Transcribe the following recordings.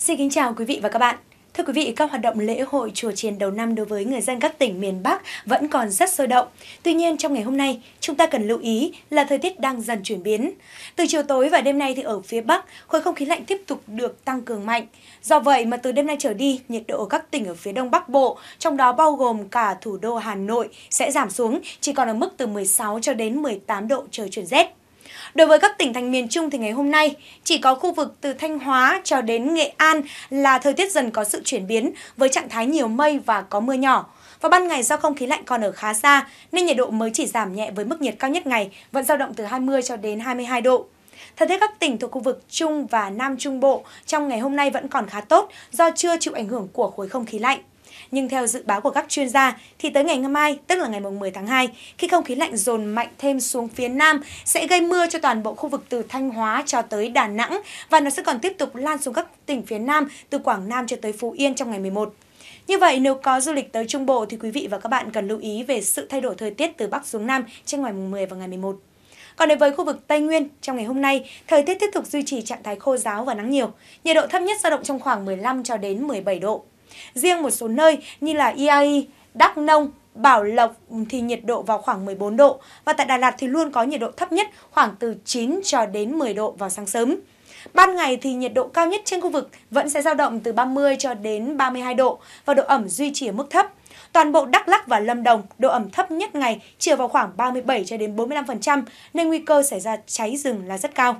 Xin kính chào quý vị và các bạn. Thưa quý vị, các hoạt động lễ hội chùa chiền đầu năm đối với người dân các tỉnh miền Bắc vẫn còn rất sôi động. Tuy nhiên, trong ngày hôm nay, chúng ta cần lưu ý là thời tiết đang dần chuyển biến. Từ chiều tối và đêm nay thì ở phía Bắc, khối không khí lạnh tiếp tục được tăng cường mạnh. Do vậy mà từ đêm nay trở đi, nhiệt độ ở các tỉnh ở phía Đông Bắc Bộ, trong đó bao gồm cả thủ đô Hà Nội, sẽ giảm xuống, chỉ còn ở mức từ 16 cho đến 18 độ trời chuyển rét. Đối với các tỉnh thành miền Trung thì ngày hôm nay chỉ có khu vực từ Thanh Hóa cho đến Nghệ An là thời tiết dần có sự chuyển biến với trạng thái nhiều mây và có mưa nhỏ. Và ban ngày do không khí lạnh còn ở khá xa nên nhiệt độ mới chỉ giảm nhẹ với mức nhiệt cao nhất ngày vẫn dao động từ 20 cho đến 22 độ. Thời tiết các tỉnh thuộc khu vực Trung và Nam Trung Bộ trong ngày hôm nay vẫn còn khá tốt do chưa chịu ảnh hưởng của khối không khí lạnh. Nhưng theo dự báo của các chuyên gia thì tới ngày mai, tức là ngày 10 tháng 2, khi không khí lạnh dồn mạnh thêm xuống phía Nam sẽ gây mưa cho toàn bộ khu vực từ Thanh Hóa cho tới Đà Nẵng và nó sẽ còn tiếp tục lan xuống các tỉnh phía Nam từ Quảng Nam cho tới Phú Yên trong ngày 11. Như vậy, nếu có du lịch tới Trung Bộ thì quý vị và các bạn cần lưu ý về sự thay đổi thời tiết từ Bắc xuống Nam trên ngày 10 và ngày 11. Còn đối với khu vực Tây Nguyên, trong ngày hôm nay, thời tiết tiếp tục duy trì trạng thái khô giáo và nắng nhiều. Nhiệt độ thấp nhất dao động trong khoảng 15 cho đến 17 độ. Riêng một số nơi như là IAI, Đắk Nông, Bảo Lộc thì nhiệt độ vào khoảng 14 độ và tại Đà Lạt thì luôn có nhiệt độ thấp nhất khoảng từ 9 cho đến 10 độ vào sáng sớm. Ban ngày thì nhiệt độ cao nhất trên khu vực vẫn sẽ dao động từ 30 cho đến 32 độ và độ ẩm duy trì ở mức thấp. Toàn bộ Đắk Lắk và Lâm Đồng độ ẩm thấp nhất ngày chiều vào khoảng 37 cho đến 45% nên nguy cơ xảy ra cháy rừng là rất cao.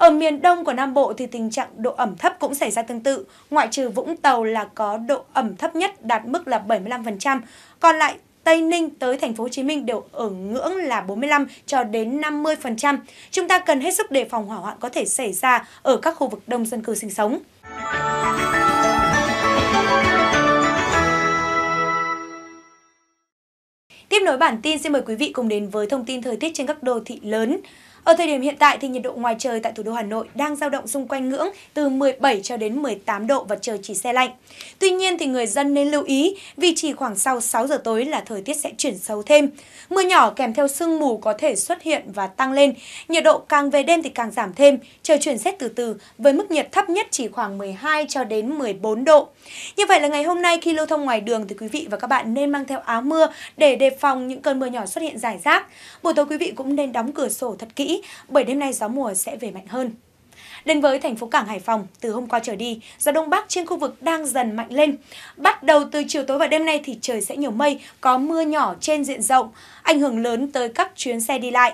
Ở miền Đông của Nam Bộ thì tình trạng độ ẩm thấp cũng xảy ra tương tự, ngoại trừ Vũng Tàu là có độ ẩm thấp nhất đạt mức là 75%, còn lại Tây Ninh tới thành phố Hồ Chí Minh đều ở ngưỡng là 45 cho đến 50%. Chúng ta cần hết sức đề phòng hỏa hoạn có thể xảy ra ở các khu vực đông dân cư sinh sống. Tiếp nối bản tin, xin mời quý vị cùng đến với thông tin thời tiết trên các đô thị lớn. Ở thời điểm hiện tại thì nhiệt độ ngoài trời tại thủ đô Hà Nội đang dao động xung quanh ngưỡng từ 17 cho đến 18 độ và trời chỉ xe lạnh. Tuy nhiên thì người dân nên lưu ý vì chỉ khoảng sau 6 giờ tối là thời tiết sẽ chuyển xấu thêm. Mưa nhỏ kèm theo sương mù có thể xuất hiện và tăng lên. Nhiệt độ càng về đêm thì càng giảm thêm, trời chuyển rét từ từ với mức nhiệt thấp nhất chỉ khoảng 12 cho đến 14 độ. Như vậy là ngày hôm nay khi lưu thông ngoài đường thì quý vị và các bạn nên mang theo áo mưa để đề phòng những cơn mưa nhỏ xuất hiện rải rác. Buổi tối quý vị cũng nên đóng cửa sổ thật kỹ bởi đêm nay gió mùa sẽ về mạnh hơn. Đến với thành phố Cảng Hải Phòng, từ hôm qua trở đi, gió Đông Bắc trên khu vực đang dần mạnh lên. Bắt đầu từ chiều tối và đêm nay thì trời sẽ nhiều mây, có mưa nhỏ trên diện rộng, ảnh hưởng lớn tới các chuyến xe đi lại.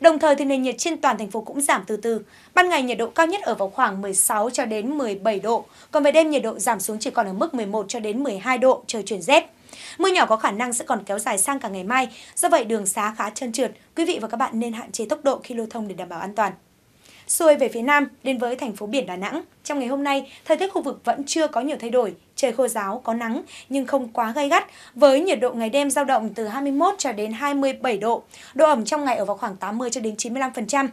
Đồng thời thì nền nhiệt trên toàn thành phố cũng giảm từ từ. Ban ngày nhiệt độ cao nhất ở vào khoảng 16 cho đến 17 độ, còn về đêm nhiệt độ giảm xuống chỉ còn ở mức 11 cho đến 12 độ, trời chuyển rét. Mưa nhỏ có khả năng sẽ còn kéo dài sang cả ngày mai, do vậy đường xá khá trơn trượt, quý vị và các bạn nên hạn chế tốc độ khi lưu thông để đảm bảo an toàn. Xuôi về phía Nam, đến với thành phố biển Đà Nẵng, trong ngày hôm nay, thời tiết khu vực vẫn chưa có nhiều thay đổi, trời khô giáo, có nắng nhưng không quá gay gắt, với nhiệt độ ngày đêm dao động từ 21 cho đến 27 độ, độ ẩm trong ngày ở vào khoảng 80 cho đến 95%.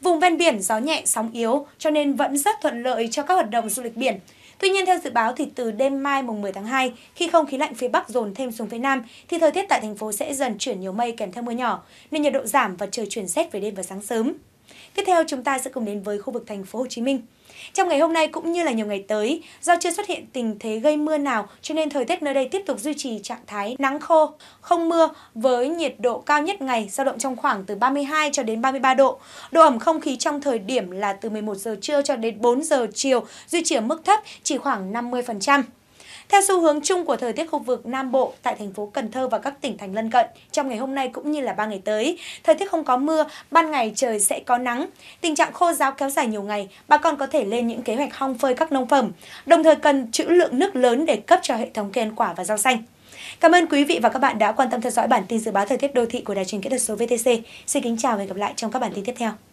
Vùng ven biển gió nhẹ, sóng yếu cho nên vẫn rất thuận lợi cho các hoạt động du lịch biển. Tuy nhiên theo dự báo thì từ đêm mai mùng 10 tháng 2, khi không khí lạnh phía Bắc dồn thêm xuống phía Nam thì thời tiết tại thành phố sẽ dần chuyển nhiều mây kèm theo mưa nhỏ, nên nhiệt độ giảm và trời chuyển rét về đêm và sáng sớm. Tiếp theo chúng ta sẽ cùng đến với khu vực thành phố Hồ Chí Minh. Trong ngày hôm nay cũng như là nhiều ngày tới, do chưa xuất hiện tình thế gây mưa nào cho nên thời tiết nơi đây tiếp tục duy trì trạng thái nắng khô, không mưa với nhiệt độ cao nhất ngày dao động trong khoảng từ 32 cho đến 33 độ. Độ ẩm không khí trong thời điểm là từ 11 giờ trưa cho đến 4 giờ chiều duy trì ở mức thấp chỉ khoảng 50%. Theo xu hướng chung của thời tiết khu vực Nam Bộ tại thành phố Cần Thơ và các tỉnh thành lân cận trong ngày hôm nay cũng như là 3 ngày tới, thời tiết không có mưa, ban ngày trời sẽ có nắng. Tình trạng khô giáo kéo dài nhiều ngày, bà con có thể lên những kế hoạch hong phơi các nông phẩm, đồng thời cần trữ lượng nước lớn để cấp cho hệ thống cây ăn quả và rau xanh. Cảm ơn quý vị và các bạn đã quan tâm theo dõi bản tin dự báo thời tiết đô thị của Đài truyền kỹ thuật số VTC. Xin kính chào và hẹn gặp lại trong các bản tin tiếp theo.